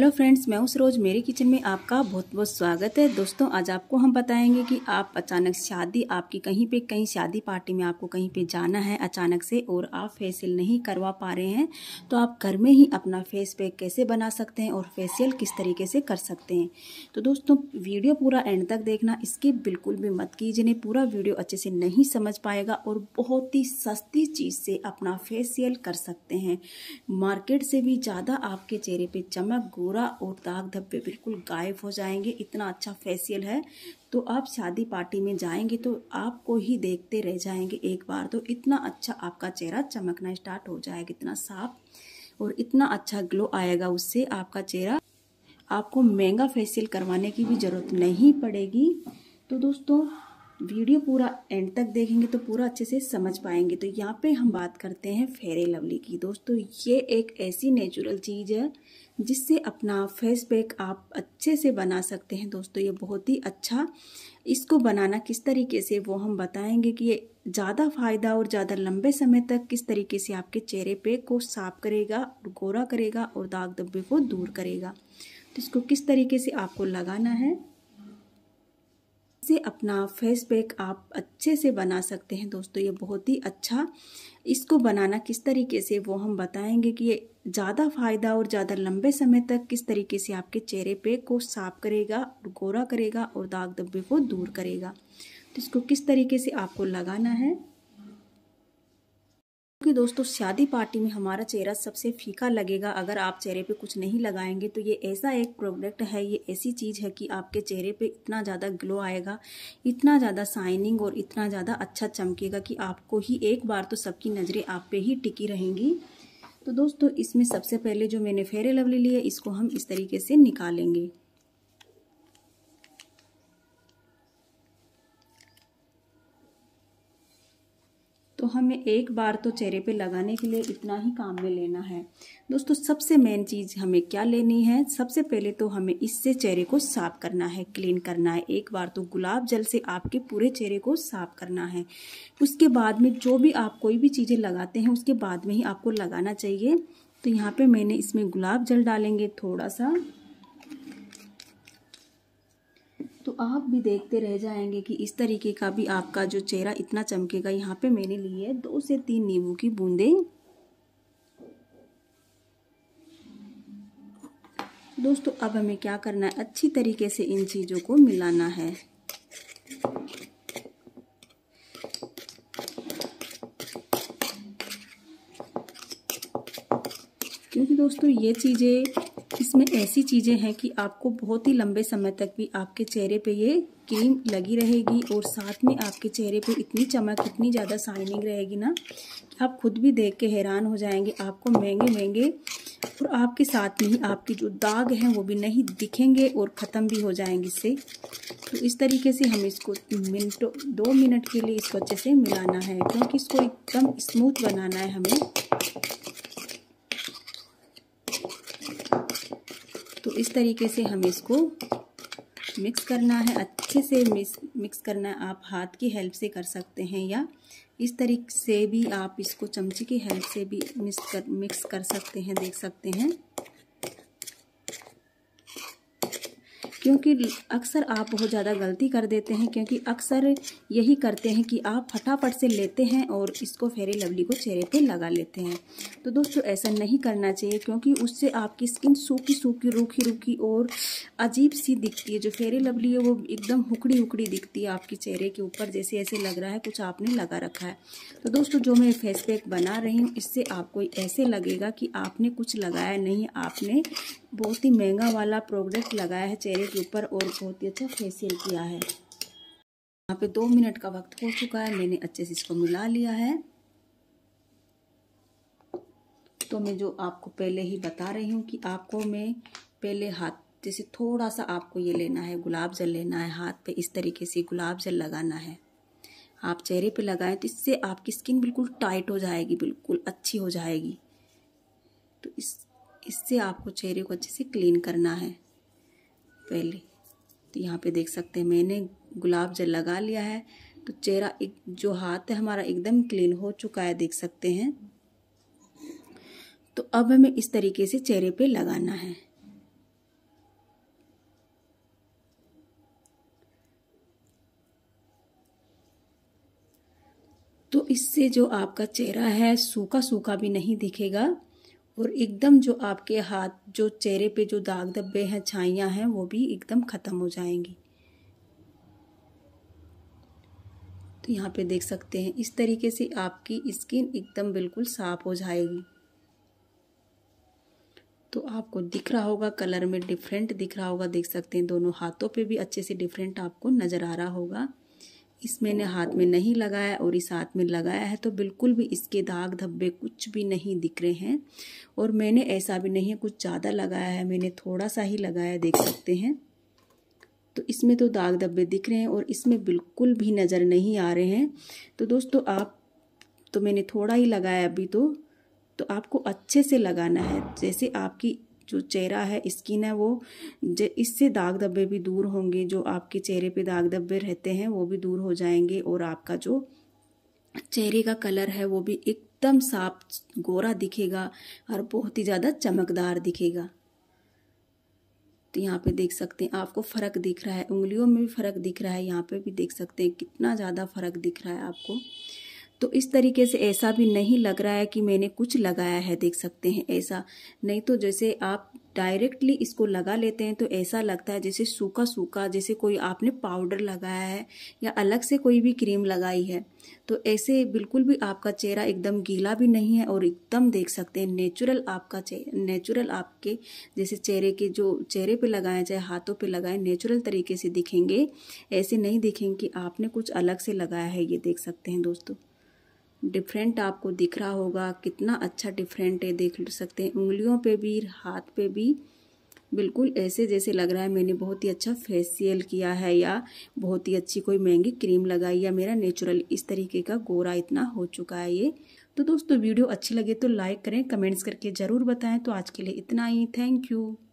hello friends मैं उस रोज़ मेरे किचन में आपका बहुत बहुत स्वागत है दोस्तों आज आपको हम बताएंगे कि आप अचानक शादी आपकी कहीं पे कहीं शादी पार्टी में आपको कहीं पे जाना है अचानक से और आप फेसियल नहीं करवा पा रहे हैं तो आप घर में ही अपना फेस पैक कैसे बना सकते हैं और फेसियल किस तरीके से कर सकते हैं तो दोस्तों वीडियो पूरा एंड तक देखना इसकी बिल्कुल भी मत कीजिए पूरा वीडियो अच्छे से नहीं समझ पाएगा और बहुत ही सस्ती चीज़ से अपना फेसियल कर सकते हैं मार्केट से भी ज़्यादा आपके चेहरे पर चमक कटोरा और दाग धब्बे बिल्कुल गायब हो जाएंगे इतना अच्छा फेसियल है तो आप शादी पार्टी में जाएंगे तो आपको ही देखते रह जाएंगे एक बार तो इतना अच्छा आपका चेहरा चमकना स्टार्ट हो जाएगा इतना साफ और इतना अच्छा ग्लो आएगा उससे आपका चेहरा आपको महंगा फेसियल करवाने की भी ज़रूरत नहीं पड़ेगी तो दोस्तों वीडियो पूरा एंड तक देखेंगे तो पूरा अच्छे से समझ पाएंगे तो यहाँ पे हम बात करते हैं फेरे लवली की दोस्तों ये एक ऐसी नेचुरल चीज़ है जिससे अपना फेस पैक आप अच्छे से बना सकते हैं दोस्तों ये बहुत ही अच्छा इसको बनाना किस तरीके से वो हम बताएंगे कि ये ज़्यादा फायदा और ज़्यादा लंबे समय तक किस तरीके से आपके चेहरे पे को साफ करेगा और गोरा करेगा और दाग धब्बे को दूर करेगा तो इसको किस तरीके से आपको लगाना है से अपना फेस पैक आप अच्छे से बना सकते हैं दोस्तों ये बहुत ही अच्छा इसको बनाना किस तरीके से वो हम बताएंगे कि ये ज़्यादा फायदा और ज़्यादा लंबे समय तक किस तरीके से आपके चेहरे पे को साफ करेगा और गोरा करेगा और दाग धब्बे को दूर करेगा तो इसको किस तरीके से आपको लगाना है क्योंकि दोस्तों शादी पार्टी में हमारा चेहरा सबसे फीका लगेगा अगर आप चेहरे पे कुछ नहीं लगाएंगे तो ये ऐसा एक प्रोडक्ट है ये ऐसी चीज़ है कि आपके चेहरे पे इतना ज़्यादा ग्लो आएगा इतना ज़्यादा शाइनिंग और इतना ज़्यादा अच्छा चमकेगा कि आपको ही एक बार तो सबकी नज़रें आप पे ही टिकी रहेंगी तो दोस्तों इसमें सबसे पहले जो मैंने फेरे लवली लिया इसको हम इस तरीके से निकालेंगे तो हमें एक बार तो चेहरे पे लगाने के लिए इतना ही काम में लेना है दोस्तों सबसे मेन चीज़ हमें क्या लेनी है सबसे पहले तो हमें इससे चेहरे को साफ करना है क्लीन करना है एक बार तो गुलाब जल से आपके पूरे चेहरे को साफ करना है उसके बाद में जो भी आप कोई भी चीज़ें लगाते हैं उसके बाद में ही आपको लगाना चाहिए तो यहाँ पर मैंने इसमें गुलाब जल डालेंगे थोड़ा सा तो आप भी देखते रह जाएंगे कि इस तरीके का भी आपका जो चेहरा इतना चमकेगा यहाँ पे मैंने ली है दो से तीन नींबू की बूंदे दोस्तों अब हमें क्या करना है अच्छी तरीके से इन चीज़ों को मिलाना है क्योंकि दोस्तों ये चीज़ें इसमें ऐसी चीज़ें हैं कि आपको बहुत ही लंबे समय तक भी आपके चेहरे पे ये क्रीम लगी रहेगी और साथ में आपके चेहरे पे इतनी चमक इतनी ज़्यादा शाइनिंग रहेगी ना कि आप खुद भी देख के हैरान हो जाएंगे आपको महंगे महंगे और आपके साथ में ही आपके जो दाग हैं वो भी नहीं दिखेंगे और ख़त्म भी हो जाएंगे इससे तो इस तरीके से हम इसको मिनटों दो मिनट के लिए इसको अच्छे से मिलाना है क्योंकि इसको एकदम स्मूथ बनाना है हमें इस तरीके से हमें इसको मिक्स करना है अच्छे से मिक्स मिक्स करना है आप हाथ की हेल्प से कर सकते हैं या इस तरीके से भी आप इसको चमचे की हेल्प से भी मिक्स कर मिक्स कर सकते हैं देख सकते हैं क्योंकि अक्सर आप बहुत ज़्यादा गलती कर देते हैं क्योंकि अक्सर यही करते हैं कि आप फटाफट से लेते हैं और इसको फेरे लवली को चेहरे पे लगा लेते हैं तो दोस्तों ऐसा नहीं करना चाहिए क्योंकि उससे आपकी स्किन सूखी सूखी रूखी रूखी और अजीब सी दिखती है जो फेरे लवली है वो एकदम हुकड़ी हुकड़ी दिखती है आपके चेहरे के ऊपर जैसे ऐसे लग रहा है कुछ आपने लगा रखा है तो दोस्तों जो मैं फेस पैक बना रही हूँ इससे आपको ऐसे लगेगा कि आपने कुछ लगाया नहीं आपने बहुत ही महंगा वाला प्रोडक्ट लगाया है चेहरे के ऊपर और बहुत ही अच्छा फेसियल किया है यहाँ पे दो मिनट का वक्त हो चुका है मैंने अच्छे से इसको मिला लिया है तो मैं जो आपको पहले ही बता रही हूँ कि आपको मैं पहले हाथ जैसे थोड़ा सा आपको ये लेना है गुलाब जल लेना है हाथ पे इस तरीके से गुलाब जल लगाना है आप चेहरे पे लगाएं तो इससे आपकी स्किन बिल्कुल टाइट हो जाएगी बिल्कुल अच्छी हो जाएगी तो इस इससे आपको चेहरे को अच्छे से क्लीन करना है पहले तो यहाँ पे देख सकते हैं मैंने गुलाब जल लगा लिया है तो चेहरा एक जो हाथ है हमारा एकदम क्लीन हो चुका है देख सकते हैं तो अब हमें इस तरीके से चेहरे पे लगाना है तो इससे जो आपका चेहरा है सूखा सूखा भी नहीं दिखेगा और एकदम जो आपके हाथ जो चेहरे पे जो दाग धब्बे हैं छाइयाँ हैं वो भी एकदम ख़त्म हो जाएंगी तो यहाँ पे देख सकते हैं इस तरीके से आपकी स्किन एकदम बिल्कुल साफ हो जाएगी तो आपको दिख रहा होगा कलर में डिफरेंट दिख रहा होगा देख सकते हैं दोनों हाथों पे भी अच्छे से डिफरेंट आपको नज़र आ रहा होगा इस मैंने हाथ में नहीं लगाया और इस हाथ में लगाया है तो बिल्कुल भी इसके दाग धब्बे कुछ भी नहीं दिख रहे हैं और मैंने ऐसा भी नहीं है कुछ ज़्यादा लगाया है मैंने थोड़ा सा ही लगाया देख सकते हैं तो इसमें तो दाग धब्बे दिख रहे हैं और इसमें बिल्कुल भी नज़र नहीं आ रहे हैं तो दोस्तों आप तो मैंने थोड़ा ही लगाया अभी तो तो आपको अच्छे से लगाना है जैसे आपकी जो चेहरा है स्किन है वो इससे दाग धब्बे भी दूर होंगे जो आपके चेहरे पे दाग धब्बे रहते हैं वो भी दूर हो जाएंगे और आपका जो चेहरे का कलर है वो भी एकदम साफ गोरा दिखेगा और बहुत ही ज़्यादा चमकदार दिखेगा तो यहाँ पे देख सकते हैं आपको फ़र्क दिख रहा है उंगलियों में भी फ़र्क दिख रहा है यहाँ पे भी देख सकते हैं कितना ज़्यादा फ़र्क दिख रहा है आपको तो इस तरीके से ऐसा भी नहीं लग रहा है कि मैंने कुछ लगाया है देख सकते हैं ऐसा नहीं तो जैसे आप डायरेक्टली इसको लगा लेते हैं तो ऐसा लगता है जैसे सूखा सूखा जैसे कोई आपने पाउडर लगाया है या अलग से कोई भी क्रीम लगाई है तो ऐसे बिल्कुल भी आपका चेहरा एकदम गीला भी नहीं है और एकदम देख सकते हैं नेचुरल आपका नेचुरल आपके जैसे चेहरे के जो चेहरे पे लगाएं चाहे हाथों पे लगाएं नेचुरल तरीके से दिखेंगे ऐसे नहीं दिखेंगे कि आपने कुछ अलग से लगाया है ये देख सकते हैं दोस्तों डिफरेंट आपको दिख रहा होगा कितना अच्छा डिफरेंट है देख सकते हैं उंगलियों पे भी हाथ पे भी बिल्कुल ऐसे जैसे लग रहा है मैंने बहुत ही अच्छा फेसियल किया है या बहुत ही अच्छी कोई महंगी क्रीम लगाई या मेरा नेचुरल इस तरीके का गोरा इतना हो चुका है ये तो दोस्तों वीडियो अच्छी लगे तो लाइक करें कमेंट्स करके ज़रूर बताएं तो आज के लिए इतना ही थैंक यू